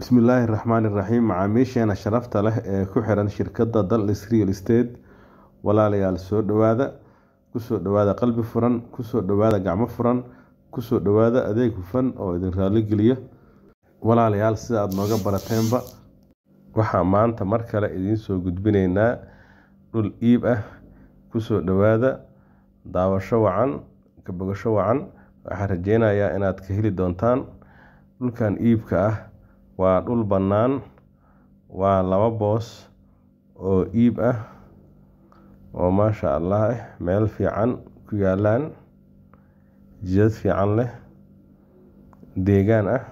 bismillaahi raxmaan iraxiim macaamiisheena sharafta leh ee ku xiran shirkadda dallis real state walaalayaal soo dhawaada kusoo dhawaada qalbi furan kusoo dhawaada gacmo furan kusoo dhawaada adeeg hufan oo idin raaligeliya walaalayaal sida aada nooga barateenba waxaa maanta mar kale idiinsoo gudbinaynaa dhul iib ah kusoo dhawaada daawasho wacan kabogasho wacan waxaa rajeynayaa inaad ka heli doontaan dhulkan iibka ah Waa dhul bannaan, waa laba boos oo iib ah oo maasha Allah eh meel fiican ku yaalaan jidad fiican leh deegaan ah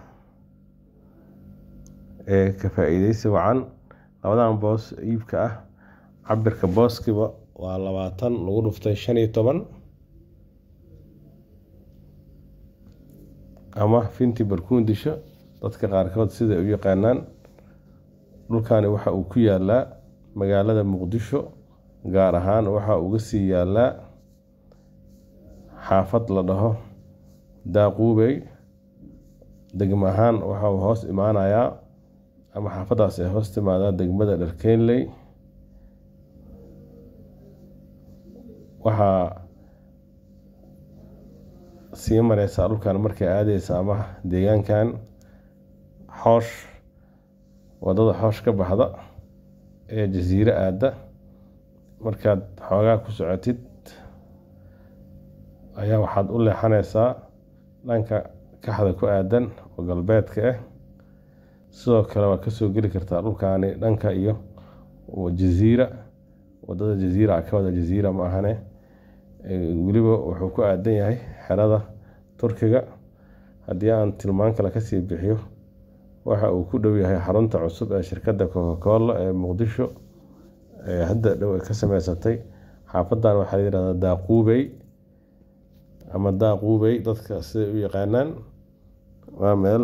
ee ka faa'iideysi wacan labadan boos iibka ah cabirka booskiiba waa labaatan lagu dhuftay shan iyo toban ama finti barkuu disho dadka qaarkood siday u yaqaanaan dhulkani waxa uu ku yaalaa magaalada muqdisho gaar ahaan waxa uga sii yaalaa xaafad la dhaho daaquubey degma ahaan waxa uu hoos imaanayaa ama xaafaddaas ay hoos timaadaa degmada dharkeynley waxaa sii mareysaa dhulkan markay aadeysa ama deegaankan xoosh waddada xoosh ka baxda ee jasiiro aada markaad xoogaa ku socotid ayaa waxaad u leexanaysaa dhanka kaxda ku aadan oo galbeedka ah sidoo kale waa kasoo geli kartaa dhulkaani dhanka iyo jasiira waddada jasiira a ka wada jasiira ma ahane weliba wuxuu ku aadan yahay xerada turkiga haddii aan tilmaan kale kasii bixiyo waxa uu ku dhow yahay xarunta cusub ee shirkadda coca-cola ee muqdisho ee hadda dhow ay ka sameysatay xaafadan waxaa la yidhahdaa daaquubey ama daaquubey dadka siday u yaqaanaan waa meel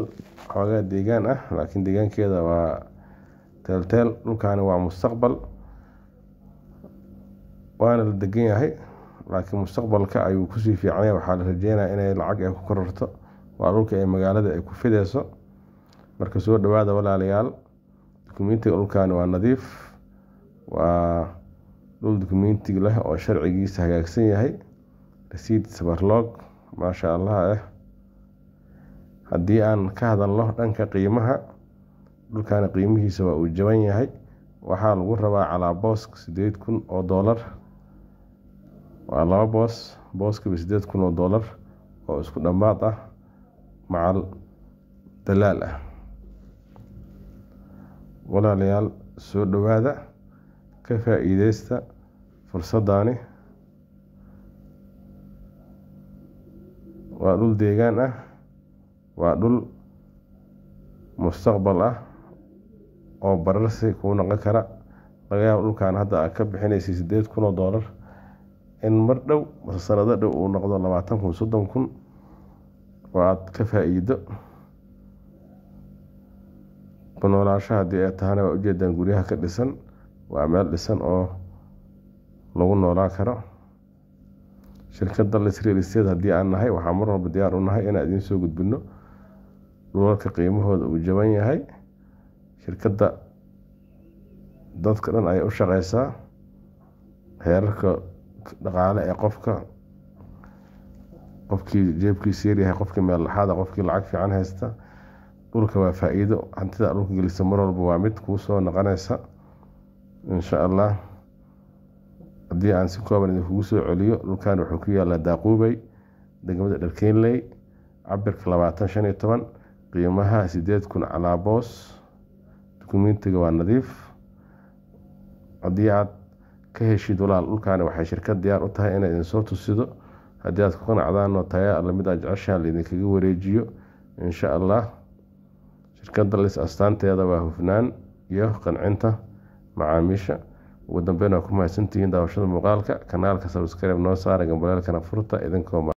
xoogaa deegaan ah laakiin deegaankeeda waa teelteel dhulkaani waa mustaqbal waana la degan yahay laakiin mustaqbalka ayuu kusii fiicnay waxaa la rajeynaya inay lacag ay ku kororto waa dhulka ee magaalada ay ku fideyso marka soo dhawaada walaalayaal dukumentiga dhulkan waa nadiif waa dhul dukumentig leh oo sharcigiisa hagaagsan yahay rasiid sabarloog maasha allah ah haddii aan ka hadalno dhanka qiimaha dhulkaana qiimihiisa waa uu jaban yahay waxaa lagu rabaa calaa boosk sideed kun oo doolar waa laba boos booskaba sideed kun oo doolar oo isku dhammaad ah macal dalaal ah walaalayaal soo dhawaada ka faa-iideysta fursadani waa dhul deegaan ah waa dhul mustaqbal ah oo bararsi kuu noqon kara laga yaabo dhulkan hadda aad ka bixinaysa sideed kun oo doolar in mar dhow mase sanado dhow uu noqdo labaatan kun soddon kun oo aada ka faa-iido isku noolaansha haddii ay tahana waa ujeedaan guryaha ka dhisan waa meel dhisan oo lagu noolaan karo shirkada lisreal state haddii aan nahay waxaa mar walba diyaar u nahay inaan idiin soo gudbino dhulalka qiimahooda uu jaban yahay shirkadda dadka dhan ayay u shaqeysaa heerarka dhaqaale ee qofka qofkii jeebkiisa yaryahay qofkii meellaxaada ah, qofkii lacag fiican haysta dhulka waa faa-iido hantida dhulka gelisa mar walba waa mid kuusoo noqonaysa insha allah haddii aan si kooban idinkugu soo celiyo dhulkan wuxuu ku yaalaa daaquubey degmada dharkeynley cabirka labaatan shan iyo toban qiimaha sideed kun calaaboos dukumentiga waa nadiif haddii aad ka heshid walaal dhulkaani waxay shirkad diyaar u tahay inay idinsoo tusido haddii aad ku qanacdaan oo taya alla ah, mid aad ah jeceshaha laidinkaga wareejiyo insha allah shirkada lis astaanteeda waa hufnaan iyo qancinta macaamiisha ugu dambeyn waa ku mahadsantihiin daawashada muuqaalka kanaalka sabskribe noo saara gamboleelkana furta idinkoo